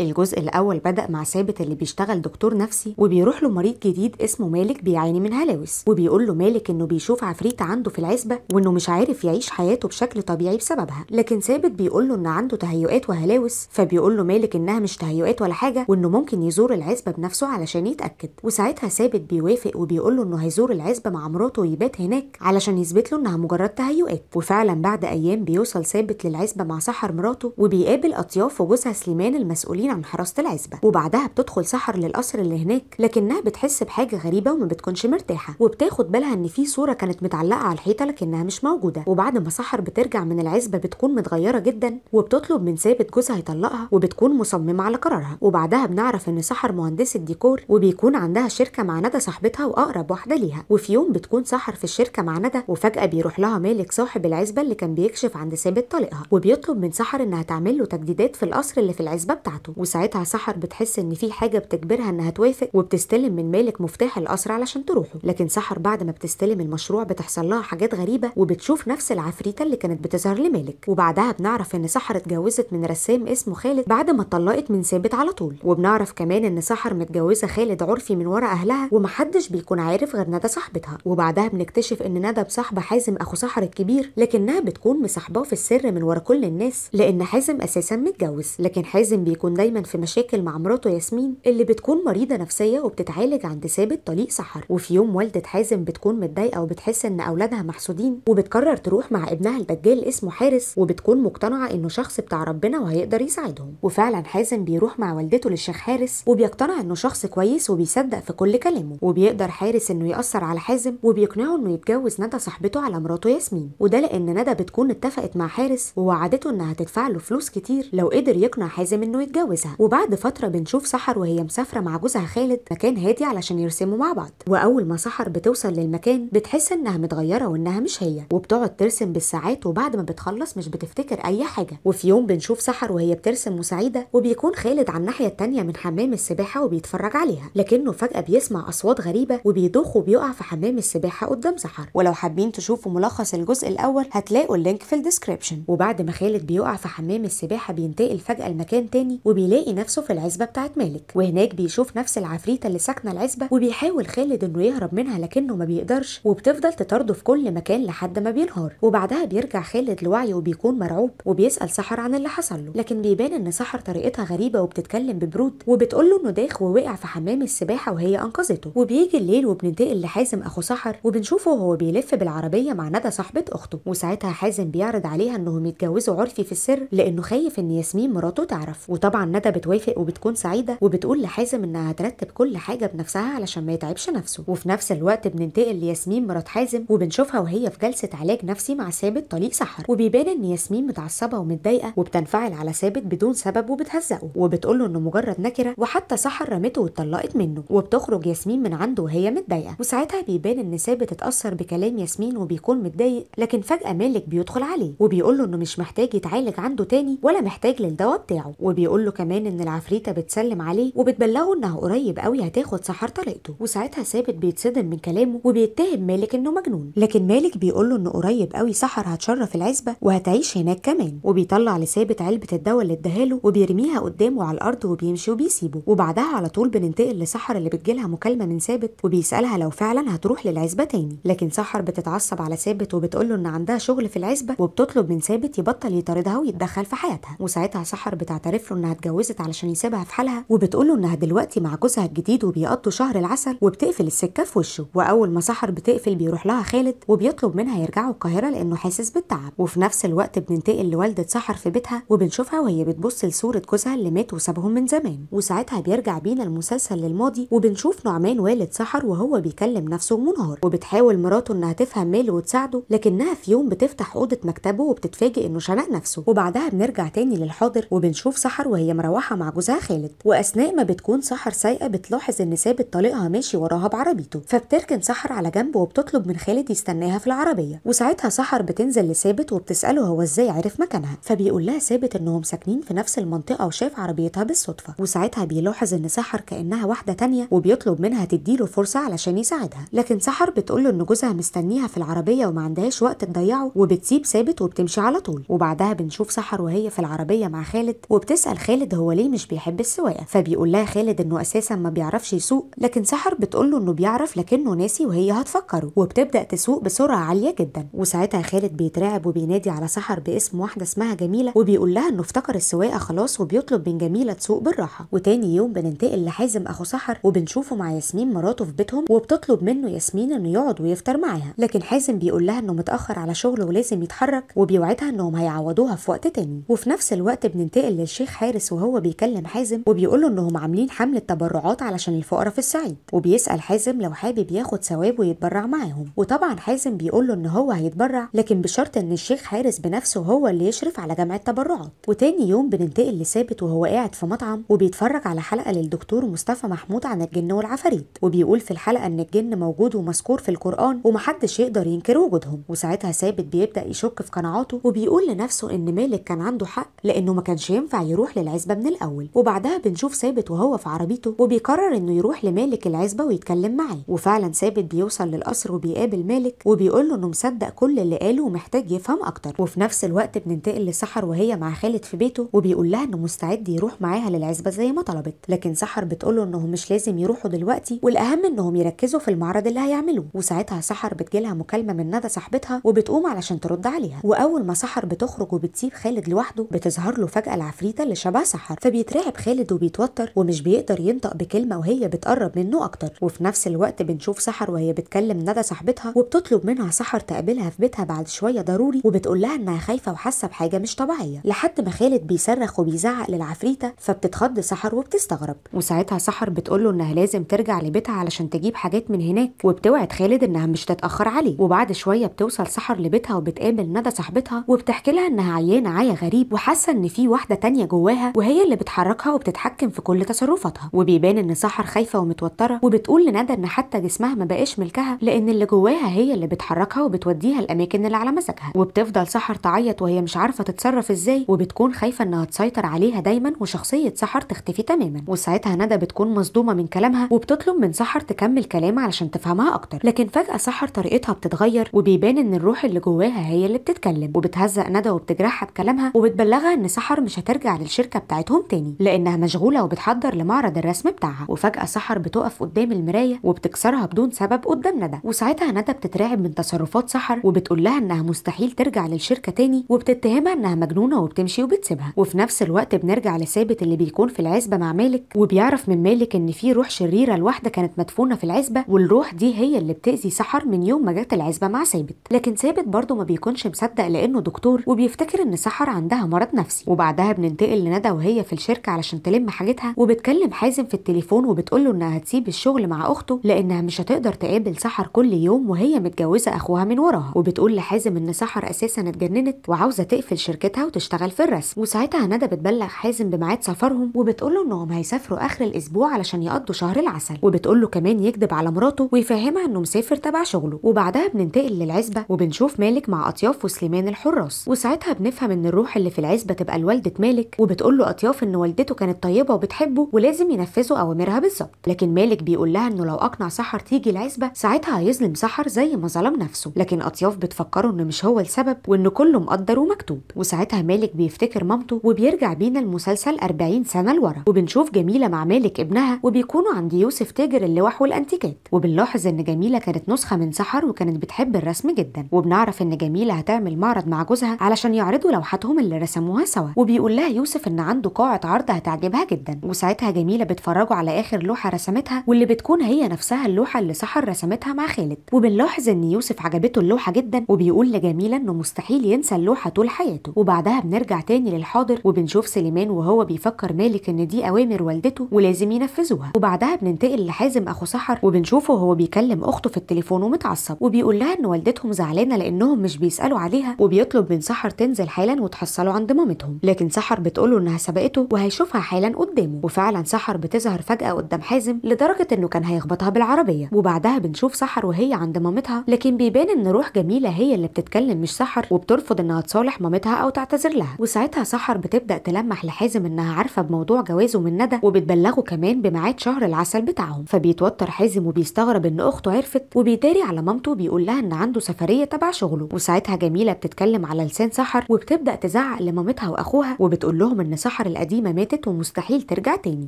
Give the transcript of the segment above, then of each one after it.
الجزء الأول بدأ مع ثابت اللي بيشتغل دكتور نفسي وبيروح له مريض جديد اسمه مالك بيعاني من هلاوس وبيقول له مالك إنه بيشوف عفريت عنده في العزبة وإنه مش عارف يعيش حياته بشكل طبيعي بسببها لكن ثابت بيقول له إن عنده تهيؤات وهلاوس فبيقول له مالك إنها مش تهيؤات ولا حاجة وإنه ممكن يزور العزبة بنفسه علشان يتأكد وساعتها ثابت بيوافق وبيقول له إنه هيزور العزبة مع مراته ويبات هناك علشان يثبت له إنها مجرد تهيؤات وفعلا بعد أيام بيوصل ثابت للعزبة مع سحر مراته وبيقابل أطياف وجوزها سليمان المسؤولين مسؤولين عن حراسه العزبه وبعدها بتدخل سحر للقصر اللي هناك لكنها بتحس بحاجه غريبه وما بتكونش مرتاحه وبتاخد بالها ان في صوره كانت متعلقه على الحيطه لكنها مش موجوده وبعد ما سحر بترجع من العزبه بتكون متغيره جدا وبتطلب من ثابت جوزها يطلقها وبتكون مصممه على قرارها وبعدها بنعرف ان سحر مهندسه ديكور وبيكون عندها شركه مع ندى صاحبتها واقرب واحده ليها وفي يوم بتكون سحر في الشركه مع ندى وفجاه بيروح لها مالك صاحب العزبه اللي كان بيكشف عند ثابت طليقها وبيطلب من سحر انها تعمل له تجديدات في القصر اللي في العزبه بتاعته وساعتها سحر بتحس ان في حاجه بتجبرها انها توافق وبتستلم من مالك مفتاح القصر علشان تروحه لكن سحر بعد ما بتستلم المشروع بتحصل لها حاجات غريبه وبتشوف نفس العفريته اللي كانت بتظهر لمالك وبعدها بنعرف ان سحر اتجوزت من رسام اسمه خالد بعد ما اتطلقت من ثابت على طول وبنعرف كمان ان سحر متجوزه خالد عرفي من ورا اهلها ومحدش بيكون عارف غير ندى صاحبتها وبعدها بنكتشف ان ندى بصاحبه حازم اخو سحر الكبير لكنها بتكون مصاحباه في السر من ورا كل الناس لان حازم اساسا متجوز لكن حازم بيكون دايما دايما في مشاكل مع مراته ياسمين اللي بتكون مريضه نفسيه وبتتعالج عند ثابت طليق سحر وفي يوم والده حازم بتكون متضايقه وبتحس ان اولادها محسودين وبتقرر تروح مع ابنها الدجال اسمه حارس وبتكون مقتنعه انه شخص بتاع ربنا وهيقدر يساعدهم وفعلا حازم بيروح مع والدته للشيخ حارس وبيقتنع انه شخص كويس وبيصدق في كل كلامه وبيقدر حارس انه ياثر على حازم وبيقنعه انه يتجوز ندى صاحبته على مراته ياسمين وده لان ندى بتكون اتفقت مع حارس ووعدته انها تدفع له فلوس كتير لو قدر يقنع حازم انه يتجوز جوزها وبعد فتره بنشوف سحر وهي مسافره مع جوزها خالد مكان هادي علشان يرسموا مع بعض واول ما سحر بتوصل للمكان بتحس انها متغيره وانها مش هي وبتقعد ترسم بالساعات وبعد ما بتخلص مش بتفتكر اي حاجه وفي يوم بنشوف سحر وهي بترسم وسعيده وبيكون خالد على الناحيه التانية من حمام السباحه وبيتفرج عليها لكنه فجاه بيسمع اصوات غريبه وبيدوخ وبيقع في حمام السباحه قدام سحر ولو حابين تشوفوا ملخص الجزء الاول هتلاقوا اللينك في الديسكريبشن وبعد ما خالد بيقع في حمام السباحه بينتقل فجاه لمكان تاني وبي بيلاقي نفسه في العزبه بتاعت مالك وهناك بيشوف نفس العفريته اللي ساكنه العزبه وبيحاول خالد انه يهرب منها لكنه ما بيقدرش وبتفضل تطارده في كل مكان لحد ما بينهار وبعدها بيرجع خالد لوعيه وبيكون مرعوب وبيسال سحر عن اللي حصل له لكن بيبان ان سحر طريقتها غريبه وبتتكلم ببرود وبتقول له انه داخ ووقع في حمام السباحه وهي انقذته وبيجي الليل وبننتقل لحازم اخو سحر وبنشوفه وهو بيلف بالعربيه مع ندى صاحبه اخته وساعتها حازم بيعرض عليها انهم يتجوزوا عرفي في السر لانه خايف ان ياسمين مراته تعرف وطبعا ندى بتوافق وبتكون سعيده وبتقول لحازم انها هترتب كل حاجه بنفسها علشان ما يتعبش نفسه وفي نفس الوقت بننتقل لياسمين مرات حازم وبنشوفها وهي في جلسه علاج نفسي مع ثابت طليق سحر وبيبان ان ياسمين متعصبه ومتضايقه وبتنفعل على ثابت بدون سبب وبتهزقه وبتقول له انه مجرد نكره وحتى سحر رمته واتطلقت منه وبتخرج ياسمين من عنده وهي متضايقه وساعتها بيبان ان ثابت اتاثر بكلام ياسمين وبيكون متضايق لكن فجاه مالك بيدخل عليه وبيقول له انه مش محتاج يتعالج عنده تاني ولا محتاج للدواء بتاعه وبيقول له كمان ان العفريته بتسلم عليه وبتبلغه انها قريب قوي هتاخد سحر طليقته وساعتها ثابت بيتصدم من كلامه وبيتهم مالك انه مجنون لكن مالك بيقول له ان قريب قوي سحر هتشرف العزبه وهتعيش هناك كمان وبيطلع لثابت علبه الدواء اللي اداها له وبيرميها قدامه على الارض وبيمشي وبيسيبه وبعدها على طول بننتقل لسحر اللي بتجيلها مكالمه من ثابت وبيسالها لو فعلا هتروح للعزبه تاني لكن سحر بتتعصب على ثابت وبتقول له ان عندها شغل في العزبه وبتطلب من ثابت يبطل يطاردها ويتدخل في حياتها وساعتها سحر بتعترف له انها اتجوزت اتجوزت علشان يسيبها في حالها وبتقول له انها دلوقتي مع جوزها الجديد وبيقضوا شهر العسل وبتقفل السكه في وشه واول ما سحر بتقفل بيروح لها خالد وبيطلب منها يرجعوا القاهره لانه حاسس بالتعب وفي نفس الوقت بننتقل لوالده سحر في بيتها وبنشوفها وهي بتبص لصوره جوزها اللي مات وسابهم من زمان وساعتها بيرجع بينا المسلسل للماضي وبنشوف نعمان والد سحر وهو بيكلم نفسه منهار وبتحاول مراته انها تفهم ماله وتساعده لكنها في يوم بتفتح اوضه مكتبه وبتتفاجئ انه شنق نفسه وبعدها بنرجع تاني للحاضر وبنشوف سحر وهي مروحه مع جوزها خالد واثناء ما بتكون سحر سايقه بتلاحظ ان ثابت طليقها ماشي وراها بعربيته فبتركن سحر على جنب وبتطلب من خالد يستناها في العربيه وساعتها سحر بتنزل لثابت وبتساله هو ازاي عرف مكانها فبيقول لها ثابت انهم ساكنين في نفس المنطقه وشاف عربيتها بالصدفه وساعتها بيلاحظ ان سحر كانها واحده تانية وبيطلب منها تديله فرصه علشان يساعدها لكن سحر بتقول له ان جوزها مستنيها في العربيه وما عندهاش وقت تضيعه وبتسيب ثابت وبتمشي على طول وبعدها بنشوف سحر وهي في العربيه مع خالد وبتسال خالد خالد هو ليه مش بيحب السواقه فبيقول لها خالد انه اساسا ما بيعرفش يسوق لكن سحر بتقول له انه بيعرف لكنه ناسي وهي هتفكره وبتبدا تسوق بسرعه عاليه جدا وساعتها خالد بيترعب وبينادي على سحر باسم واحده اسمها جميله وبيقول لها انه افتكر السواقه خلاص وبيطلب من جميله تسوق بالراحه وتاني يوم بننتقل لحازم اخو سحر وبنشوفه مع ياسمين مراته في بيتهم وبتطلب منه ياسمين انه يقعد ويفطر معاها لكن حازم بيقول لها انه متاخر على شغله ولازم يتحرك وبيوعدها انهم هيعوضوها في وقت تاني وفي نفس الوقت بننتقل للشيخ حارس وهو بيكلم حازم وبيقول له انهم عاملين حملة تبرعات علشان الفقراء في الصعيد وبيسأل حازم لو حابب ياخد ثواب ويتبرع معاهم وطبعا حازم بيقول له ان هو هيتبرع لكن بشرط ان الشيخ حارس بنفسه هو اللي يشرف على جمع التبرعات وتاني يوم بننتقل لثابت وهو قاعد في مطعم وبيتفرج على حلقة للدكتور مصطفى محمود عن الجن والعفاريت وبيقول في الحلقة ان الجن موجود ومذكور في القرآن ومحدش يقدر ينكر وجودهم وساعتها ثابت بيبدأ يشك في قناعاته وبيقول لنفسه ان مالك كان عنده حق لانه ما كانش ينفع يروح للعز العزبه من الاول وبعدها بنشوف ثابت وهو في عربيته وبيقرر انه يروح لمالك العزبه ويتكلم معاه وفعلا ثابت بيوصل للقصر وبيقابل مالك وبيقول له انه مصدق كل اللي قاله ومحتاج يفهم اكتر وفي نفس الوقت بننتقل لسحر وهي مع خالد في بيته وبيقول لها انه مستعد يروح معاها للعزبه زي ما طلبت لكن سحر بتقول له انهم مش لازم يروحوا دلوقتي والاهم انهم يركزوا في المعرض اللي هيعملوه وساعتها سحر بتجيلها مكالمه من ندى صاحبتها وبتقوم علشان ترد عليها واول ما سحر بتخرج وبتسيب خالد لوحده بتظهر له فجاه العفريته اللي شبه السحر فبيترعب خالد وبيتوتر ومش بيقدر ينطق بكلمه وهي بتقرب منه اكتر وفي نفس الوقت بنشوف سحر وهي بتكلم ندى صاحبتها وبتطلب منها سحر تقابلها في بيتها بعد شويه ضروري وبتقول لها انها خايفه وحاسه بحاجه مش طبيعيه لحد ما خالد بيصرخ وبيزعق للعفريته فبتتخض سحر وبتستغرب وساعتها سحر بتقول له انها لازم ترجع لبيتها علشان تجيب حاجات من هناك وبتوعد خالد انها مش تتاخر عليه وبعد شويه بتوصل سحر لبيتها وبتقابل ندى صاحبتها وبتحكي لها انها عيانه عيا غريب وحاسه ان في واحده تانية جواها وهي اللي بتحركها وبتتحكم في كل تصرفاتها وبيبان ان سحر خايفه ومتوتره وبتقول لندى ان حتى جسمها ما بقاش ملكها لان اللي جواها هي اللي بتحركها وبتوديها الاماكن اللي على مزاجها وبتفضل سحر تعيط وهي مش عارفه تتصرف ازاي وبتكون خايفه انها تسيطر عليها دايما وشخصيه سحر تختفي تماما وساعتها ندى بتكون مصدومه من كلامها وبتطلب من سحر تكمل كلام علشان تفهمها اكتر لكن فجاه سحر طريقتها بتتغير وبيبان ان الروح اللي جواها هي اللي بتتكلم وبتهزق ندى وبتجرحها بكلامها وبتبلغها ان سحر مش هترجع للشركه بتاعها بتاعتهم تاني لانها مشغوله وبتحضر لمعرض الرسم بتاعها وفجاه سحر بتقف قدام المرايه وبتكسرها بدون سبب قدام ندى وساعتها ندى بتترعب من تصرفات سحر وبتقول لها انها مستحيل ترجع للشركه تاني وبتتهمها انها مجنونه وبتمشي وبتسيبها وفي نفس الوقت بنرجع لثابت اللي بيكون في العزبه مع مالك وبيعرف من مالك ان في روح شريره لوحده كانت مدفونه في العزبه والروح دي هي اللي بتاذي سحر من يوم ما جت العزبه مع ثابت لكن ثابت برده ما بيكونش مصدق لانه دكتور وبيفتكر ان سحر عندها مرض نفسي وبعدها بننتقل لندى وهي وهي في الشركه علشان تلم حاجتها وبتكلم حازم في التليفون وبتقول له انها هتسيب الشغل مع اخته لانها مش هتقدر تقابل سحر كل يوم وهي متجوزه اخوها من وراها وبتقول لحازم ان سحر اساسا اتجننت وعاوزه تقفل شركتها وتشتغل في الرسم وساعتها ندى بتبلغ حازم بميعاد سفرهم وبتقول له انهم هيسافروا اخر الاسبوع علشان يقضوا شهر العسل وبتقول له كمان يكذب على مراته ويفهمها انه مسافر تبع شغله وبعدها بننتقل للعزبه وبنشوف مالك مع اطياف وسليمان الحراس وساعتها بنفهم ان الروح اللي في العزبه تبقى لوالده مالك وبتقول له له أطياف إن والدته كانت طيبة وبتحبه ولازم ينفذوا أوامرها بالظبط لكن مالك بيقول لها إنه لو أقنع سحر تيجي العزبة ساعتها هيظلم سحر زي ما ظلم نفسه لكن أطياف بتفكره إنه مش هو السبب وإن كله مقدر ومكتوب وساعتها مالك بيفتكر مامته وبيرجع بينا المسلسل 40 سنة لورا وبنشوف جميلة مع مالك ابنها وبيكونوا عند يوسف تاجر اللوح والأنتيكات وبنلاحظ إن جميلة كانت نسخة من سحر وكانت بتحب الرسم جدا وبنعرف إن جميلة هتعمل معرض مع جوزها علشان يعرضوا لوحاتهم اللي رسموها سوا وبيقول لها يوسف إن عنده قاعة عرض هتعجبها جدا وساعتها جميلة بتفرجوا على آخر لوحة رسمتها واللي بتكون هي نفسها اللوحة اللي سحر رسمتها مع خالد وبنلاحظ إن يوسف عجبته اللوحة جدا وبيقول لجميلة إنه مستحيل ينسى اللوحة طول حياته وبعدها بنرجع تاني للحاضر وبنشوف سليمان وهو بيفكر مالك إن دي أوامر والدته ولازم ينفذوها وبعدها بننتقل لحازم أخو سحر وبنشوفه وهو بيكلم أخته في التليفون ومتعصب وبيقول لها إن والدتهم زعلانة لأنهم مش بيسألوا عليها وبيطلب من سحر تنزل حالا وتحصله عند مامتهم لكن سحر بتقوله إنها سبقته وهيشوفها حالا قدامه وفعلا سحر بتظهر فجأة قدام حازم لدرجة انه كان هيخبطها بالعربية وبعدها بنشوف سحر وهي عند مامتها لكن بيبان ان روح جميلة هي اللي بتتكلم مش سحر وبترفض انها تصالح مامتها او تعتذر لها وساعتها سحر بتبدأ تلمح لحازم انها عارفة بموضوع جوازه من ندى وبتبلغه كمان بميعاد شهر العسل بتاعهم فبيتوتر حازم وبيستغرب ان اخته عرفت وبيداري على مامته وبيقول لها ان عنده سفرية تبع شغله وساعتها جميلة بتتكلم على لسان سحر وبتبدأ تزعق لمامتها واخوها وبتقول لهم ان سحر سحر القديمه ماتت ومستحيل ترجع تاني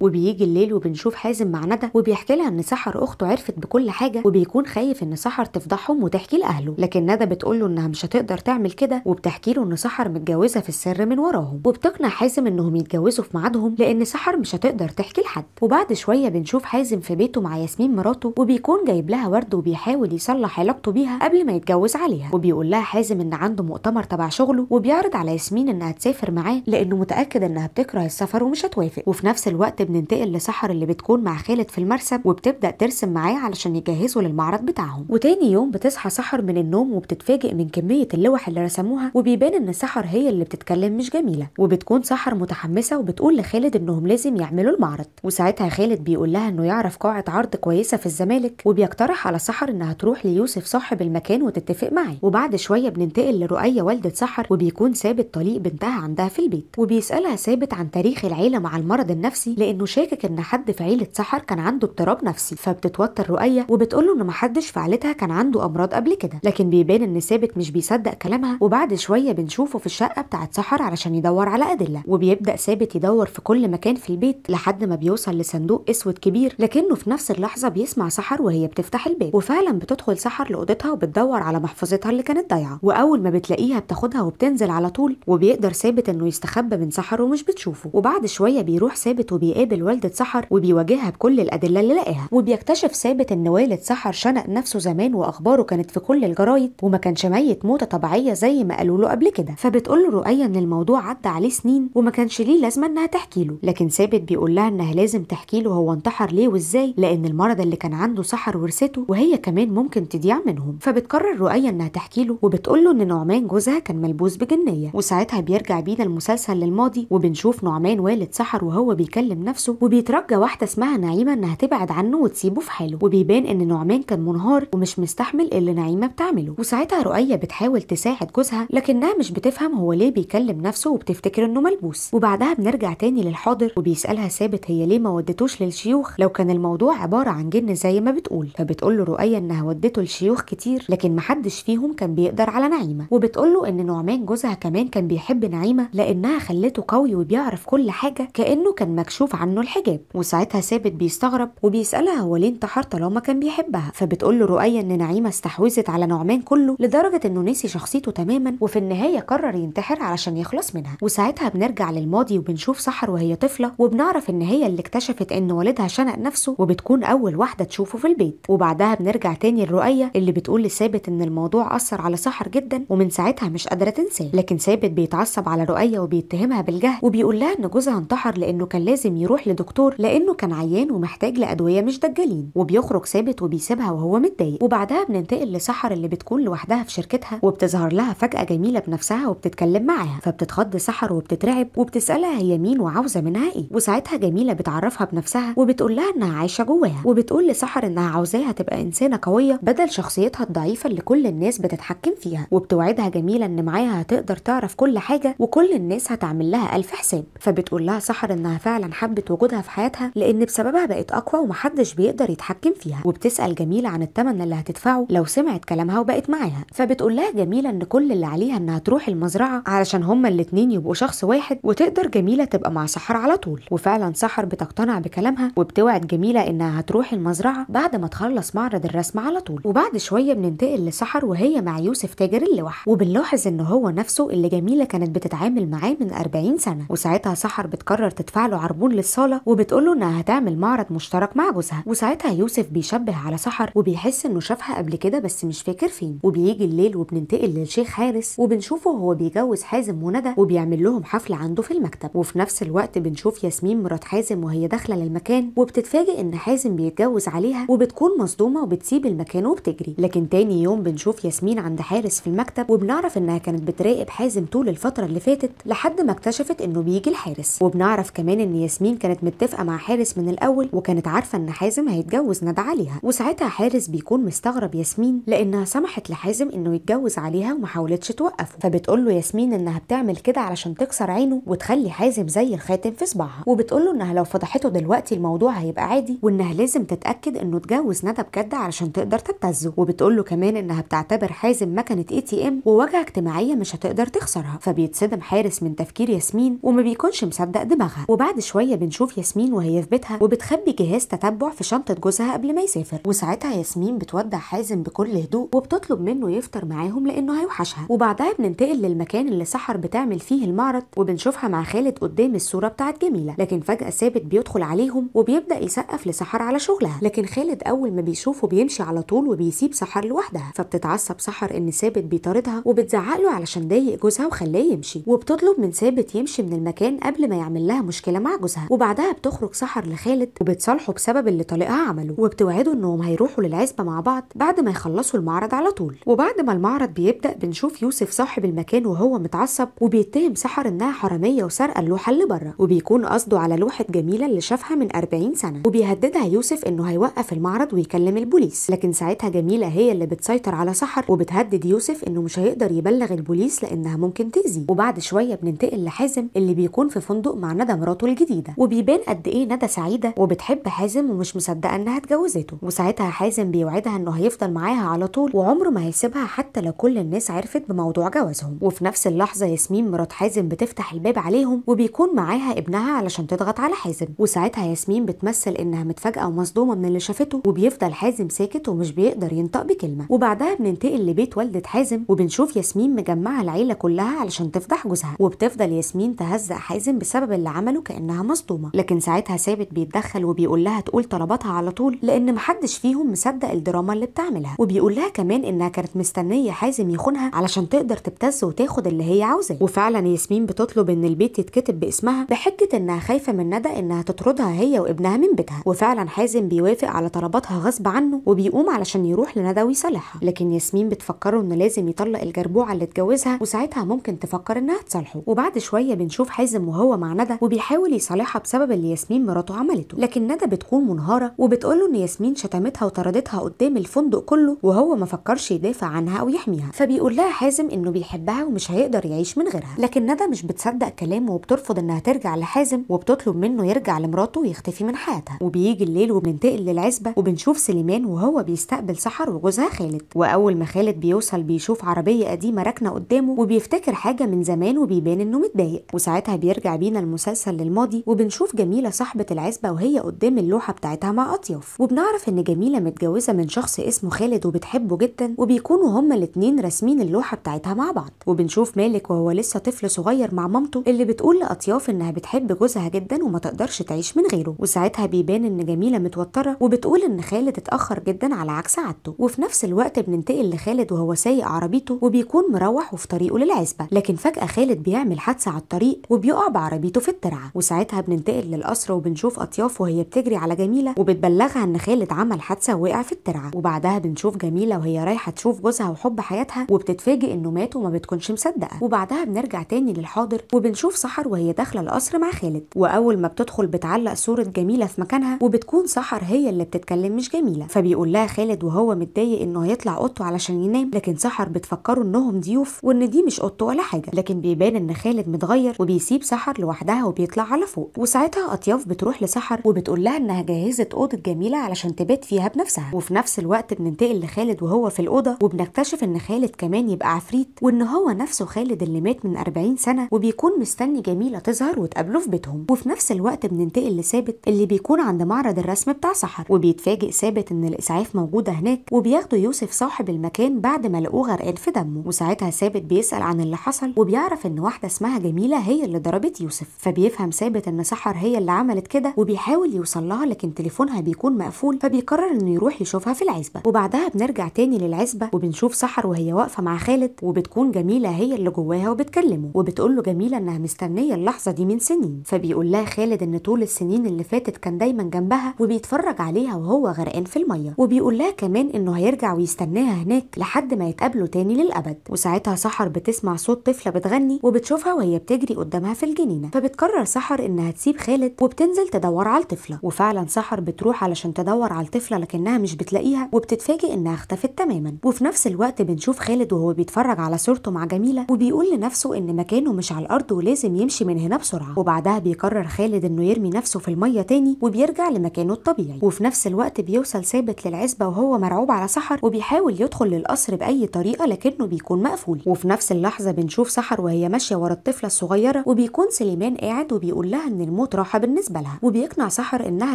وبيجي الليل وبنشوف حازم مع ندى وبيحكي لها ان سحر اخته عرفت بكل حاجه وبيكون خايف ان سحر تفضحهم وتحكي لاهله لكن ندى بتقول له انها مش هتقدر تعمل كده وبتحكي له ان سحر متجوزه في السر من وراهم وبتقنع حازم انهم يتجوزوا في ميعادهم لان سحر مش هتقدر تحكي لحد وبعد شويه بنشوف حازم في بيته مع ياسمين مراته وبيكون جايب لها ورد وبيحاول يصلح علاقته بيها قبل ما يتجوز عليها وبيقول لها حازم ان عنده مؤتمر تبع شغله وبيعرض على ياسمين انها تسافر معاه لانه متاكد انها بتكره السفر ومش هتوافق وفي نفس الوقت بننتقل لسحر اللي بتكون مع خالد في المرسم وبتبدا ترسم معاه علشان يجهزوا للمعرض بتاعهم وتاني يوم بتصحى سحر من النوم وبتتفاجئ من كميه اللوح اللي رسموها وبيبان ان سحر هي اللي بتتكلم مش جميله وبتكون سحر متحمسه وبتقول لخالد انهم لازم يعملوا المعرض وساعتها خالد بيقول لها انه يعرف قاعه عرض كويسه في الزمالك وبيقترح على سحر انها تروح ليوسف صاحب المكان وتتفق معاه وبعد شويه بننتقل لرؤيه والده سحر وبيكون ثابت طليق بنتها عندها في البيت وبيسالها ثابت كذبت عن تاريخ العيله مع المرض النفسي لانه شاكك ان حد في عيله سحر كان عنده اضطراب نفسي فبتتوتر رؤيه وبتقول له ان محدش في عيلتها كان عنده امراض قبل كده لكن بيبان ان ثابت مش بيصدق كلامها وبعد شويه بنشوفه في الشقه بتاعه سحر علشان يدور على ادله وبيبدا ثابت يدور في كل مكان في البيت لحد ما بيوصل لصندوق اسود كبير لكنه في نفس اللحظه بيسمع سحر وهي بتفتح الباب وفعلا بتدخل سحر لاوضتها وبتدور على محفظتها اللي كانت ضايعه واول ما بتلاقيها بتاخدها وبتنزل على طول وبيقدر ثابت انه يستخبى من سحر ومش بتشوفه وبعد شويه بيروح ثابت وبيقابل والده سحر وبيواجهها بكل الادله اللي لقاها وبيكتشف ثابت ان والد سحر شنق نفسه زمان واخباره كانت في كل الجرايد وما كانش ميت موته طبيعيه زي ما قالوا له قبل كده فبتقول له رؤية ان الموضوع عدى عليه سنين وما كانش ليه لازمه انها تحكي له لكن ثابت بيقول لها انها لازم تحكي له هو انتحر ليه وازاي لان المرض اللي كان عنده سحر ورثته وهي كمان ممكن تضيع منهم فبتقرر رؤية انها تحكي له وبتقول له ان نعمان جوزها كان ملبوس بجنيه وساعتها بيرجع بينا المسلسل للماضي وبنشوف بنشوف نعمان والد سحر وهو بيكلم نفسه وبيترجى واحده اسمها نعيمه انها تبعد عنه وتسيبه في حاله وبيبان ان نعمان كان منهار ومش مستحمل اللي نعيمه بتعمله وساعتها رؤيه بتحاول تساعد جوزها لكنها مش بتفهم هو ليه بيكلم نفسه وبتفتكر انه ملبوس وبعدها بنرجع تاني للحاضر وبيسالها ثابت هي ليه ما ودتوش للشيوخ لو كان الموضوع عباره عن جن زي ما بتقول فبتقول له رؤيه انها ودته لشيوخ كتير لكن محدش فيهم كان بيقدر على نعيمه وبتقول له ان نعمان جوزها كمان كان بيحب نعيمه لانها خلته قوي وبيعرف كل حاجة كأنه كان مكشوف عنه الحجاب وساعتها ثابت بيستغرب وبيسألها هو ليه انتحر طالما كان بيحبها فبتقول له رؤية إن نعيمة استحوذت على نعمان كله لدرجة إنه نسي شخصيته تماما وفي النهاية قرر ينتحر علشان يخلص منها وساعتها بنرجع للماضي وبنشوف سحر وهي طفلة وبنعرف إن هي اللي اكتشفت إن والدها شنق نفسه وبتكون أول واحدة تشوفه في البيت وبعدها بنرجع تاني لرؤية اللي بتقول لثابت إن الموضوع أثر على سحر جدا ومن ساعتها مش قادرة تنساه لكن ثابت بيتعصب على رؤية وبيتهمها بالجهل وبيقول لها ان جوزها انتحر لانه كان لازم يروح لدكتور لانه كان عيان ومحتاج لادويه مش دجالين وبيخرج ثابت وبيسيبها وهو متضايق وبعدها بننتقل لسحر اللي بتكون لوحدها في شركتها وبتظهر لها فجاه جميله بنفسها وبتتكلم معاها فبتتخض سحر وبتترعب وبتسالها هي مين وعاوزه منها ايه وساعتها جميله بتعرفها بنفسها وبتقول لها انها عايشه جواها وبتقول لسحر انها عاوزاها تبقى انسانه قويه بدل شخصيتها الضعيفه اللي كل الناس بتتحكم فيها وبتوعدها جميله ان معاها هتقدر تعرف كل حاجه وكل الناس هتعمل لها الف حساب حساب فبتقول لها سحر انها فعلا حبت وجودها في حياتها لان بسببها بقت اقوى ومحدش بيقدر يتحكم فيها وبتسال جميله عن الثمن اللي هتدفعه لو سمعت كلامها وبقت معاها فبتقول لها جميله ان كل اللي عليها انها تروح المزرعه علشان هما الاتنين يبقوا شخص واحد وتقدر جميله تبقى مع سحر على طول وفعلا سحر بتقتنع بكلامها وبتوعد جميله انها هتروح المزرعه بعد ما تخلص معرض الرسم على طول وبعد شويه بننتقل لسحر وهي مع يوسف تاجر اللوح وبنلاحظ ان هو نفسه اللي جميله كانت بتتعامل معاه من 40 سنه وساعتها سحر بتقرر تدفع له عربون للصاله وبتقول له انها هتعمل معرض مشترك مع جوزها وساعتها يوسف بيشبه على سحر وبيحس انه شافها قبل كده بس مش فاكر فين وبيجي الليل وبننتقل للشيخ حارس وبنشوفه وهو بيجوز حازم وندى وبيعمل لهم حفله عنده في المكتب وفي نفس الوقت بنشوف ياسمين مرات حازم وهي داخله للمكان وبتتفاجئ ان حازم بيتجوز عليها وبتكون مصدومه وبتسيب المكان وبتجري لكن تاني يوم بنشوف ياسمين عند حارس في المكتب وبنعرف انها كانت بتراقب حازم طول الفتره اللي فاتت لحد ما اكتشفت انه وبيجي الحارس وبنعرف كمان ان ياسمين كانت متفقه مع حارس من الاول وكانت عارفه ان حازم هيتجوز ندى عليها وساعتها حارس بيكون مستغرب ياسمين لانها سمحت لحازم انه يتجوز عليها وما حاولتش توقفه فبتقول له ياسمين انها بتعمل كده علشان تكسر عينه وتخلي حازم زي الخاتم في صباعها وبتقول له انها لو فضحته دلوقتي الموضوع هيبقى عادي وانها لازم تتاكد انه اتجوز ندى بجد علشان تقدر تبتزه وبتقول له كمان انها بتعتبر حازم مكنه اي تي ام وواجهه اجتماعيه مش هتقدر تخسرها فبيتصدم حارس من تفكير ياسمين وما بيكونش مصدق دماغها وبعد شويه بنشوف ياسمين وهي في بيتها وبتخبي جهاز تتبع في شنطه جوزها قبل ما يسافر وساعتها ياسمين بتودع حازم بكل هدوء وبتطلب منه يفطر معاهم لانه هيوحشها وبعدها بننتقل للمكان اللي سحر بتعمل فيه المعرض وبنشوفها مع خالد قدام الصوره بتاعت جميله لكن فجاه ثابت بيدخل عليهم وبيبدا يسقف لسحر على شغلها لكن خالد اول ما بيشوفه بيمشي على طول وبيسيب سحر لوحدها فبتتعصب سحر ان ثابت بيطاردها وبتزعق له علشان ضايق جوزها وخلاه يمشي وبتطلب من ثابت يمشي من المكان قبل ما يعمل لها مشكله مع جوزها وبعدها بتخرج سحر لخالد وبتصالحه بسبب اللي طليقها عمله وبتوعده انهم هيروحوا للعزبه مع بعض بعد ما يخلصوا المعرض على طول وبعد ما المعرض بيبدا بنشوف يوسف صاحب المكان وهو متعصب وبيتهم سحر انها حراميه وسارقه اللوحه اللي بره وبيكون قصده على لوحه جميله اللي شافها من 40 سنه وبيهددها يوسف انه هيوقف المعرض ويكلم البوليس لكن ساعتها جميله هي اللي بتسيطر على سحر وبتهدد يوسف انه مش هيقدر يبلغ البوليس لانها ممكن تاذيه وبعد شويه بننتقل لحازم اللي اللي بيكون في فندق مع ندى مراته الجديده وبيبان قد ايه ندى سعيده وبتحب حازم ومش مصدقه انها اتجوزته وساعتها حازم بيوعدها انه هيفضل معاها على طول وعمره ما هيسيبها حتى لو كل الناس عرفت بموضوع جوازهم وفي نفس اللحظه ياسمين مرات حازم بتفتح الباب عليهم وبيكون معاها ابنها علشان تضغط على حازم وساعتها ياسمين بتمثل انها متفاجئه ومصدومه من اللي شافته وبيفضل حازم ساكت ومش بيقدر ينطق بكلمه وبعدها بننتقل لبيت والده حازم وبنشوف ياسمين مجمعه العيله كلها علشان تفضح جوزها وبتفضل ياسمين تهز بتهزق حازم بسبب اللي عمله كانها مصدومه لكن ساعتها ثابت بيتدخل وبيقول لها تقول طلباتها على طول لان محدش فيهم مصدق الدراما اللي بتعملها وبيقول لها كمان انها كانت مستنيه حازم يخونها علشان تقدر تبتز وتاخد اللي هي عاوزاه وفعلا ياسمين بتطلب ان البيت يتكتب باسمها بحجه انها خايفه من ندى انها تطردها هي وابنها من بيتها وفعلا حازم بيوافق على طلباتها غصب عنه وبيقوم علشان يروح لندى ويصالحها لكن ياسمين بتفكره انه لازم يطلق الجربوعه اللي اتجوزها وساعتها ممكن تفكر انها تصالحه وبعد شويه بنشوف بيشوف حازم وهو مع ندى وبيحاول يصالحها بسبب اللي ياسمين مراته عملته لكن ندى بتكون منهاره وبتقول له ان ياسمين شتمتها وطردتها قدام الفندق كله وهو ما فكرش يدافع عنها او يحميها فبيقول لها حازم انه بيحبها ومش هيقدر يعيش من غيرها لكن ندى مش بتصدق كلامه وبترفض انها ترجع لحازم وبتطلب منه يرجع لمراته ويختفي من حياتها وبيجي الليل وبننتقل للعزبه وبنشوف سليمان وهو بيستقبل سحر وجوزها خالد واول ما خالد بيوصل بيشوف عربيه قديمه راكنه قدامه وبيفتكر حاجه من زمان وبيبان انه متضايق ساعتها بيرجع بينا المسلسل للماضي وبنشوف جميله صاحبه العزبه وهي قدام اللوحه بتاعتها مع اطياف وبنعرف ان جميله متجوزه من شخص اسمه خالد وبتحبه جدا وبيكونوا هما الاتنين راسمين اللوحه بتاعتها مع بعض وبنشوف مالك وهو لسه طفل صغير مع مامته اللي بتقول لاطياف انها بتحب جوزها جدا وما تقدرش تعيش من غيره وساعتها بيبان ان جميله متوتره وبتقول ان خالد اتاخر جدا على عكس عادته وفي نفس الوقت بننتقل لخالد وهو سايق عربيته وبيكون مروح وفي طريقه للعزبه لكن فجاه خالد بيعمل حادثه على الطريق وبيقع بعربيته في الترعه وساعتها بننتقل للقصر وبنشوف اطياف وهي بتجري على جميله وبتبلغها ان خالد عمل حادثه ووقع في الترعه وبعدها بنشوف جميله وهي رايحه تشوف جوزها وحب حياتها وبتتفاجئ انه مات وما بتكونش مصدقه وبعدها بنرجع تاني للحاضر وبنشوف سحر وهي داخله القصر مع خالد واول ما بتدخل بتعلق صوره جميله في مكانها وبتكون سحر هي اللي بتتكلم مش جميله فبيقول لها خالد وهو متضايق انه هيطلع اوضته علشان ينام لكن سحر بتفكره انهم ضيوف وان دي مش اوضته ولا حاجه لكن بيبان ان خالد متغير وبي بيسيب سحر لوحدها وبيطلع على فوق وساعتها اطياف بتروح لسحر وبتقول لها انها جهزت اوضه جميله علشان تبات فيها بنفسها وفي نفس الوقت بننتقل لخالد وهو في الاوضه وبنكتشف ان خالد كمان يبقى عفريت وان هو نفسه خالد اللي مات من 40 سنه وبيكون مستني جميله تظهر وتقابله في بيتهم وفي نفس الوقت بننتقل لثابت اللي بيكون عند معرض الرسم بتاع سحر وبيتفاجئ ثابت ان الاسعاف موجوده هناك وبياخدوا يوسف صاحب المكان بعد ما لقوه غرقان في دمه وساعتها ثابت بيسال عن اللي حصل وبيعرف ان واحده اسمها جميله هي اللي ضربت يوسف فبيفهم ثابت ان سحر هي اللي عملت كده وبيحاول يوصل لها لكن تليفونها بيكون مقفول فبيقرر انه يروح يشوفها في العزبه وبعدها بنرجع تاني للعزبه وبنشوف سحر وهي واقفه مع خالد وبتكون جميله هي اللي جواها وبتكلمه وبتقول له جميله انها مستنيه اللحظه دي من سنين فبيقول لها خالد ان طول السنين اللي فاتت كان دايما جنبها وبيتفرج عليها وهو غرقان في الميه وبيقول لها كمان انه هيرجع ويستناها هناك لحد ما يتقابلوا تاني للابد وساعتها سحر بتسمع صوت طفله بتغني وبتشوفها وهي بتجري قدام قدامها في الجنينه فبتقرر سحر انها تسيب خالد وبتنزل تدور على الطفله وفعلا سحر بتروح علشان تدور على الطفله لكنها مش بتلاقيها وبتتفاجئ انها اختفت تماما وفي نفس الوقت بنشوف خالد وهو بيتفرج على صورته مع جميله وبيقول لنفسه ان مكانه مش على الارض ولازم يمشي من هنا بسرعه وبعدها بيقرر خالد انه يرمي نفسه في الميه تاني وبيرجع لمكانه الطبيعي وفي نفس الوقت بيوصل ثابت للعزبه وهو مرعوب على سحر وبيحاول يدخل للقصر باي طريقه لكنه بيكون مقفول وفي نفس اللحظه بنشوف سحر وهي ماشيه ورا الطفله الصغيره وبيكون سليمان قاعد وبيقول لها ان الموت راحه بالنسبه لها وبيقنع سحر انها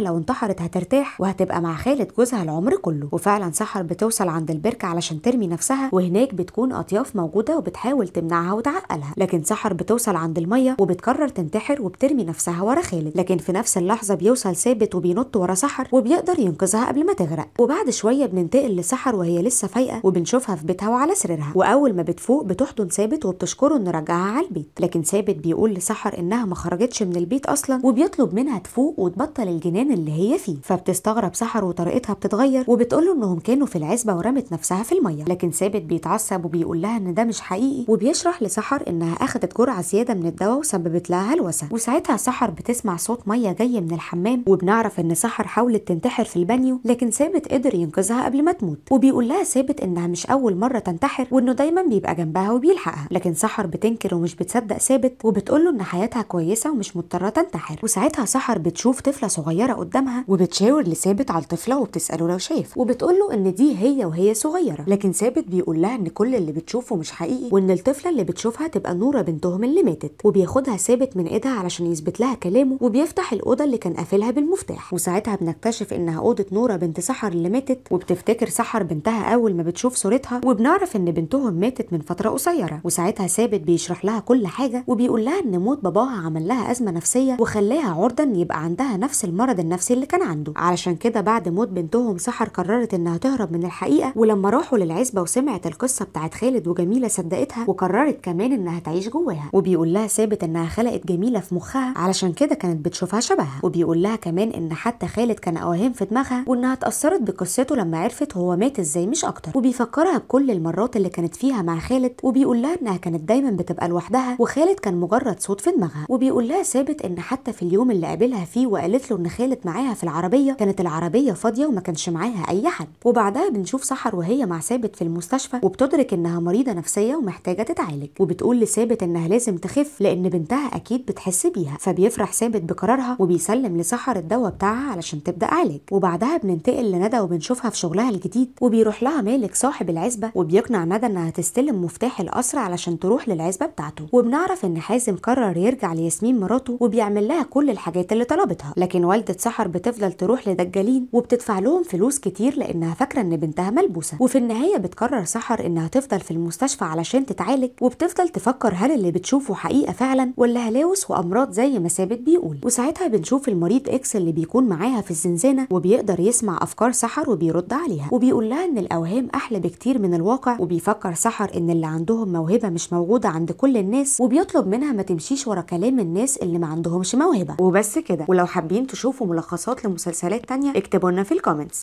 لو انتحرت هترتاح وهتبقى مع خالد جوزها العمر كله وفعلا سحر بتوصل عند البركه علشان ترمي نفسها وهناك بتكون اطياف موجوده وبتحاول تمنعها وتعقلها لكن سحر بتوصل عند الميه وبتقرر تنتحر وبترمي نفسها ورا خالد لكن في نفس اللحظه بيوصل ثابت وبينط ورا سحر وبيقدر ينقذها قبل ما تغرق وبعد شويه بننتقل لسحر وهي لسه فايقه وبنشوفها في بيتها وعلى سريرها واول ما بتفوق بتحضن ثابت وبتشكره انه رجعها على البيت لكن ثابت بيقول بيقول لسحر انها ما خرجتش من البيت اصلا وبيطلب منها تفوق وتبطل الجنان اللي هي فيه فبتستغرب سحر وطريقتها بتتغير وبتقول له انهم كانوا في العزبه ورمت نفسها في الميه لكن ثابت بيتعصب وبيقول لها ان ده مش حقيقي وبيشرح لسحر انها اخذت جرعه زياده من الدواء وسببت لها هلوسه وساعتها سحر بتسمع صوت ميه جايه من الحمام وبنعرف ان سحر حاولت تنتحر في البانيو لكن ثابت قدر ينقذها قبل ما تموت وبيقول لها ثابت انها مش اول مره تنتحر وانه دايما بيبقى جنبها وبيلحقها لكن سحر بتنكر ومش بتصدق ثابت وب له ان حياتها كويسه ومش مضطره تنتحر وساعتها سحر بتشوف طفله صغيره قدامها وبتشاور لثابت على الطفله وبتساله لو شاف وبتقوله ان دي هي وهي صغيره لكن ثابت بيقول لها ان كل اللي بتشوفه مش حقيقي وان الطفله اللي بتشوفها تبقى نوره بنتهم اللي ماتت وبياخدها ثابت من ايدها علشان يثبت لها كلامه وبيفتح الاوضه اللي كان قافلها بالمفتاح وساعتها بنكتشف انها اوضه نوره بنت سحر اللي ماتت وبتفتكر سحر بنتها اول ما بتشوف صورتها وبنعرف ان بنتهم ماتت من فتره قصيره وساعتها ثابت بيشرح لها كل حاجه وبيقول لها لها ان موت باباها عمل لها ازمه نفسيه وخلاها عرضه ان يبقى عندها نفس المرض النفسي اللي كان عنده علشان كده بعد موت بنتهم سحر قررت انها تهرب من الحقيقه ولما راحوا للعزبه وسمعت القصه بتاعت خالد وجميله صدقتها وقررت كمان انها تعيش جواها وبيقول لها ثابت انها خلقت جميله في مخها علشان كده كانت بتشوفها شبهها وبيقول لها كمان ان حتى خالد كان اوهام في دماغها وانها اتاثرت بقصته لما عرفت هو مات ازاي مش اكتر وبيفكرها بكل المرات اللي كانت فيها مع خالد وبيقول لها انها كانت دايما بتبقى لوحدها وخالد كان مجرد مجرد صوت في دماغها وبيقول لها ثابت ان حتى في اليوم اللي قابلها فيه وقالت له ان خالد معاها في العربيه كانت العربيه فاضيه وما كانش معاها اي حد وبعدها بنشوف سحر وهي مع ثابت في المستشفى وبتدرك انها مريضه نفسيه ومحتاجه تتعالج وبتقول لثابت انها لازم تخف لان بنتها اكيد بتحس بيها فبيفرح ثابت بقرارها وبيسلم لسحر الدواء بتاعها علشان تبدا علاج وبعدها بننتقل لندى وبنشوفها في شغلها الجديد وبيروح لها مالك صاحب العزبه وبيقنع ندى انها تستلم مفتاح القصر علشان تروح للعزبه بتاعته وبنعرف ان حازم باسم قرر يرجع لياسمين مراته وبيعمل لها كل الحاجات اللي طلبتها لكن والدة سحر بتفضل تروح لدجالين وبتدفع لهم فلوس كتير لانها فاكره ان بنتها ملبوسه وفي النهايه بتقرر سحر انها تفضل في المستشفى علشان تتعالج وبتفضل تفكر هل اللي بتشوفه حقيقه فعلا ولا هلاوس وامراض زي ما ثابت بيقول وساعتها بنشوف المريض اكس اللي بيكون معاها في الزنزانه وبيقدر يسمع افكار سحر وبيرد عليها وبيقول لها ان الاوهام احلى بكتير من الواقع وبيفكر سحر ان اللي عندهم موهبه مش موجوده عند كل الناس وبيطلب منها تمشيش ورا كلام الناس اللي ما عندهمش موهبه وبس كده ولو حابين تشوفوا ملخصات لمسلسلات تانية اكتبوا لنا في الكومنتس